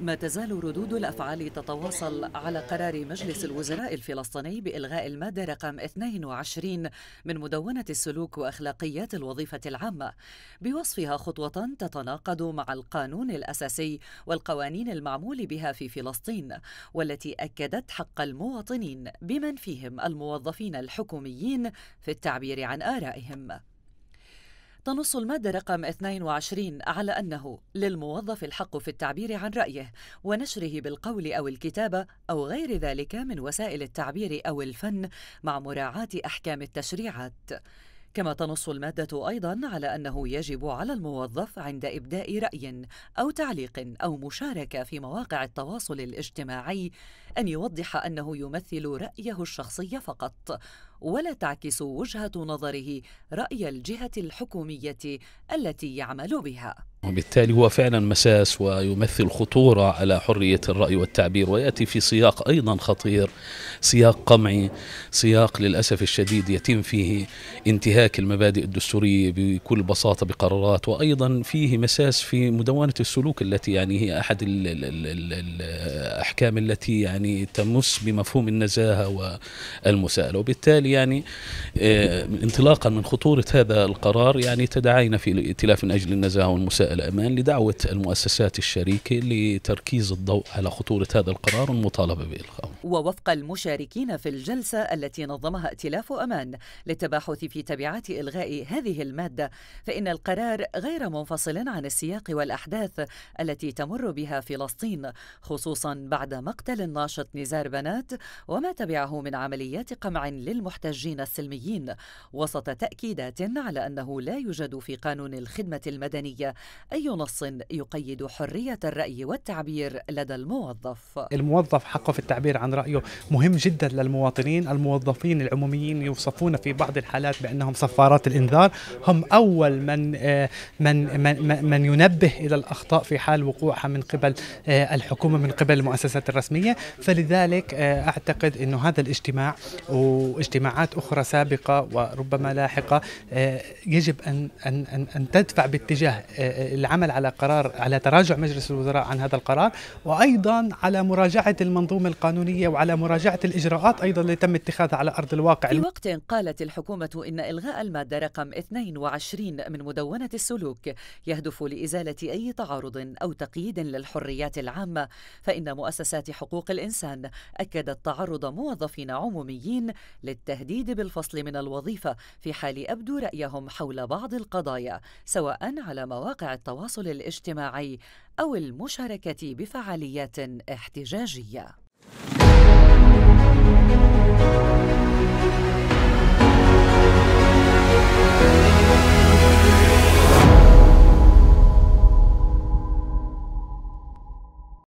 ما تزال ردود الأفعال تتواصل على قرار مجلس الوزراء الفلسطيني بإلغاء المادة رقم 22 من مدونة السلوك وأخلاقيات الوظيفة العامة بوصفها خطوة تتناقض مع القانون الأساسي والقوانين المعمول بها في فلسطين والتي أكدت حق المواطنين بمن فيهم الموظفين الحكوميين في التعبير عن آرائهم تنص المادة رقم 22 على أنه للموظف الحق في التعبير عن رأيه ونشره بالقول أو الكتابة أو غير ذلك من وسائل التعبير أو الفن مع مراعاة أحكام التشريعات. كما تنص المادة أيضا على أنه يجب على الموظف عند إبداء رأي أو تعليق أو مشاركة في مواقع التواصل الاجتماعي أن يوضح أنه يمثل رأيه الشخصي فقط ولا تعكس وجهة نظره رأي الجهة الحكومية التي يعمل بها وبالتالي هو فعلا مساس ويمثل خطورة على حرية الرأي والتعبير ويأتي في سياق أيضا خطير سياق قمعي سياق للأسف الشديد يتم فيه انتهاك المبادئ الدستورية بكل بساطة بقرارات وأيضا فيه مساس في مدونة السلوك التي يعني هي أحد الأحكام التي يعني تمس بمفهوم النزاهة والمساءلة وبالتالي يعني آه، انطلاقا من خطورة هذا القرار يعني تداعينا في ائتلاف من أجل النزاهة والمساءلة الأمان لدعوة المؤسسات الشريكة لتركيز الضوء على خطورة هذا القرار والمطالبة بإلغائه ووفق المشاركين في الجلسة التي نظمها ائتلاف أمان للتباحث في تبعات إلغاء هذه المادة فإن القرار غير منفصل عن السياق والأحداث التي تمر بها فلسطين خصوصا بعد مقتل الناشط نزار بنات وما تبعه من عمليات قمع للمحتجين السلميين وسط تأكيدات على أنه لا يوجد في قانون الخدمة المدنية أي نص يقيد حرية الرأي والتعبير لدى الموظف الموظف حقه في التعبير عن رأيه مهم جدا للمواطنين الموظفين العموميين يوصفون في بعض الحالات بأنهم صفارات الإنذار هم أول من آه، من من, من ينبه إلى الأخطاء في حال وقوعها من قبل آه، الحكومة من قبل المؤسسات الرسمية فلذلك آه، أعتقد أنه هذا الاجتماع واجتماعات أخرى سابقة وربما لاحقة يجب أن أن أن تدفع باتجاه العمل على قرار على تراجع مجلس الوزراء عن هذا القرار وايضا على مراجعه المنظومه القانونيه وعلى مراجعه الاجراءات ايضا اللي تم اتخاذها على ارض الواقع في وقت قالت الحكومه ان الغاء الماده رقم 22 من مدونه السلوك يهدف لازاله اي تعارض او تقييد للحريات العامه فان مؤسسات حقوق الانسان اكدت تعرض موظفين عموميين للتهديد بالفصل من الوظيفه في حال ابدوا رايهم حول بعض القضايا سواء على مواقع التواصل الاجتماعي أو المشاركة بفعاليات احتجاجية.